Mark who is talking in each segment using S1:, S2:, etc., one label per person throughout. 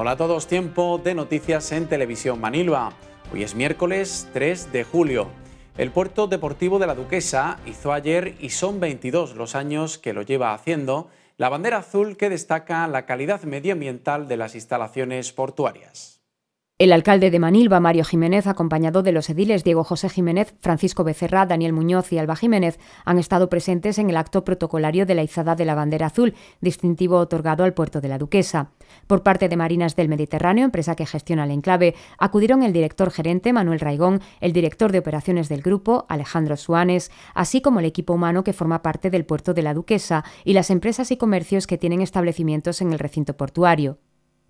S1: Hola a todos, tiempo de noticias en Televisión Manilva. Hoy es miércoles 3 de julio. El puerto deportivo de la Duquesa hizo ayer, y son 22 los años que lo lleva haciendo, la bandera azul que destaca la calidad medioambiental de las instalaciones portuarias.
S2: El alcalde de Manilva, Mario Jiménez, acompañado de los ediles Diego José Jiménez, Francisco Becerra, Daniel Muñoz y Alba Jiménez, han estado presentes en el acto protocolario de la izada de la bandera azul, distintivo otorgado al puerto de la Duquesa. Por parte de Marinas del Mediterráneo, empresa que gestiona el enclave, acudieron el director gerente Manuel Raigón, el director de operaciones del grupo, Alejandro Suárez, así como el equipo humano que forma parte del puerto de la Duquesa y las empresas y comercios que tienen establecimientos en el recinto portuario.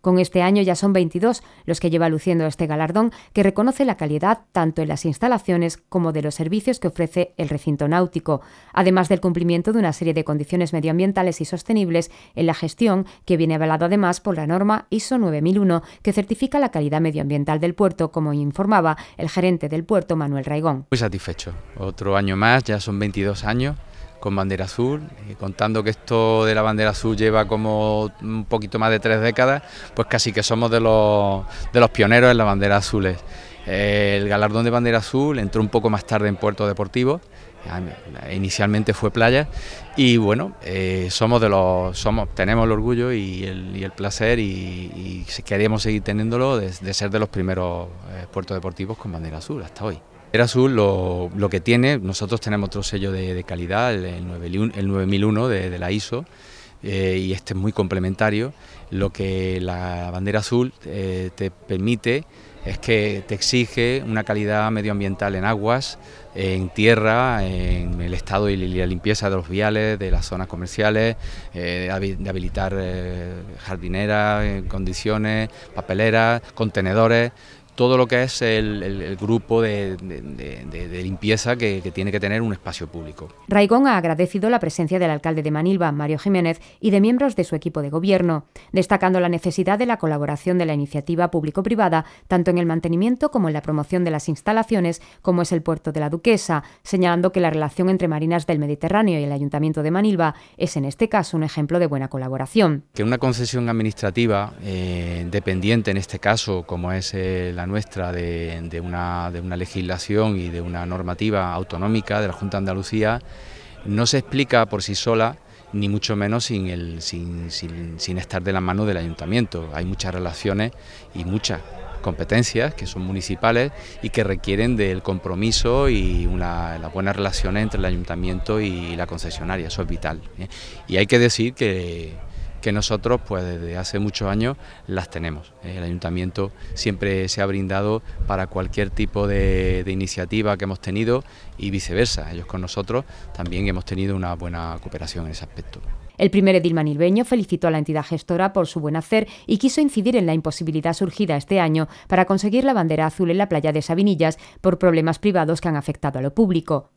S2: Con este año ya son 22 los que lleva luciendo este galardón, que reconoce la calidad tanto en las instalaciones como de los servicios que ofrece el recinto náutico, además del cumplimiento de una serie de condiciones medioambientales y sostenibles en la gestión, que viene avalado además por la norma ISO 9001, que certifica la calidad medioambiental del puerto, como informaba el gerente del puerto, Manuel Raigón. Muy satisfecho.
S1: Otro año más, ya son 22 años con bandera azul. Eh, contando que esto de la bandera azul lleva como un poquito más de tres décadas, pues casi que somos de los, de los pioneros en las banderas azules. Eh, el galardón de bandera azul entró un poco más tarde en Puerto Deportivo, ah, inicialmente fue playa y bueno eh, somos de los somos tenemos el orgullo y el, placer y, queríamos seguir teniéndolo de, ser de los primeros puertos deportivos con bandera azul hasta hoy bandera Azul lo, que tiene, nosotros tenemos otro sello de, calidad, el, 9001, de, la ISO, eh, y este es muy complementario. Lo que la bandera azul eh, te permite es que te exige una calidad medioambiental en aguas, en tierra, en el estado y la limpieza de los viales, de las zonas comerciales, eh, de habilitar jardineras, condiciones, papeleras, contenedores todo lo que es el, grupo de, limpieza que, tiene que tener un espacio público.
S2: Raigón ha agradecido la presencia del alcalde de Manilva, Mario Jiménez, y de miembros de su equipo de gobierno, destacando la necesidad de la colaboración de la iniciativa público-privada, tanto en el mantenimiento como en la promoción de las instalaciones, como es el puerto de la Duquesa, señalando que la relación entre Marinas del Mediterráneo y el Ayuntamiento de Manilva es en este caso un ejemplo de buena colaboración.
S1: Que una concesión administrativa eh, dependiente, en este caso, como es el eh, la nuestra de, una, legislación y de una normativa autonómica de la Junta de Andalucía no se explica por sí sola ni mucho menos sin, el, sin, estar de la mano del ayuntamiento. Hay muchas relaciones y muchas competencias que son municipales y que requieren del compromiso y una, las buenas relaciones entre el ayuntamiento y la concesionaria, eso es vital. ¿eh? Y hay que decir que que nosotros pues desde hace muchos años las tenemos. Eh, el ayuntamiento siempre se ha brindado para cualquier tipo de, de, iniciativa que hemos tenido y viceversa. Ellos con nosotros también hemos tenido una buena cooperación en ese aspecto.
S2: El primer edil manilbeño felicitó a la entidad gestora por su buen hacer y quiso incidir en la imposibilidad surgida este año para conseguir la bandera azul en la playa de Sabinillas por problemas privados que han afectado a lo público.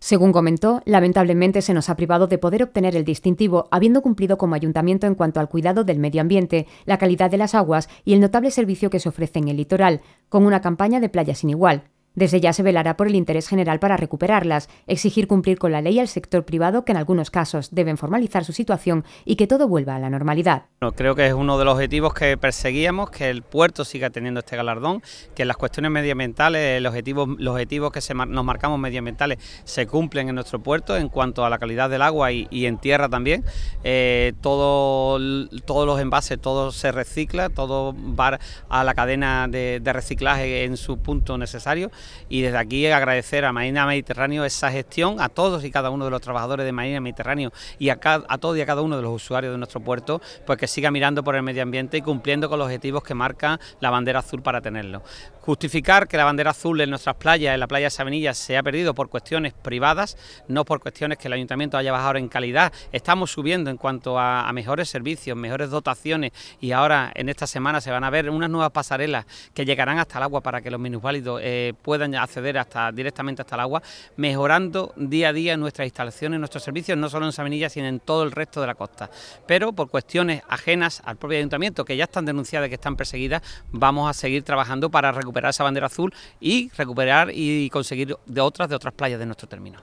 S2: Según comentó, lamentablemente se nos ha privado de poder obtener el distintivo, habiendo cumplido como ayuntamiento en cuanto al cuidado del medio ambiente, la calidad de las aguas y el notable servicio que se ofrece en el litoral, con una campaña de playa sin igual. Desde ya se velará por el interés general para recuperarlas, exigir cumplir con la ley al sector privado que en algunos casos deben formalizar su situación y que todo vuelva a la normalidad.
S3: creo que es uno de los objetivos que perseguíamos, que el puerto siga teniendo este galardón, que las cuestiones medioambientales, los objetivos que nos marcamos medioambientales se cumplen en nuestro puerto en cuanto a la calidad del agua y, en tierra también. Eh, todos los envases, todo se recicla, todo va a la cadena de reciclaje en su punto necesario y desde aquí agradecer a Marina Mediterráneo esa gestión, a todos y cada uno de los trabajadores de Marina Mediterráneo y a, todos y a cada uno de los usuarios de nuestro puerto, pues que siga mirando por el medio ambiente y cumpliendo con los objetivos que marca la bandera azul para tenerlo. Justificar que la bandera azul en nuestras playas, en la playa de se ha perdido por cuestiones privadas, no por cuestiones que el ayuntamiento haya bajado en calidad. Estamos subiendo en cuanto a, mejores servicios, mejores dotaciones y ahora en esta semana se van a ver unas nuevas pasarelas que llegarán hasta el agua para que los minusválidos eh, puedan puedan acceder hasta directamente hasta el agua, mejorando día a día nuestras instalaciones, nuestros servicios, no solo en Sabinilla, sino en todo el resto de la costa. Pero por cuestiones ajenas al propio ayuntamiento, que ya están denunciadas, que están perseguidas, vamos a seguir trabajando para recuperar esa bandera azul y recuperar y conseguir de otras, de otras playas de nuestro término.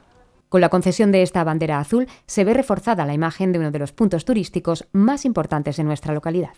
S2: Con la concesión de esta bandera azul se ve reforzada la imagen de uno de los puntos turísticos más importantes de nuestra localidad.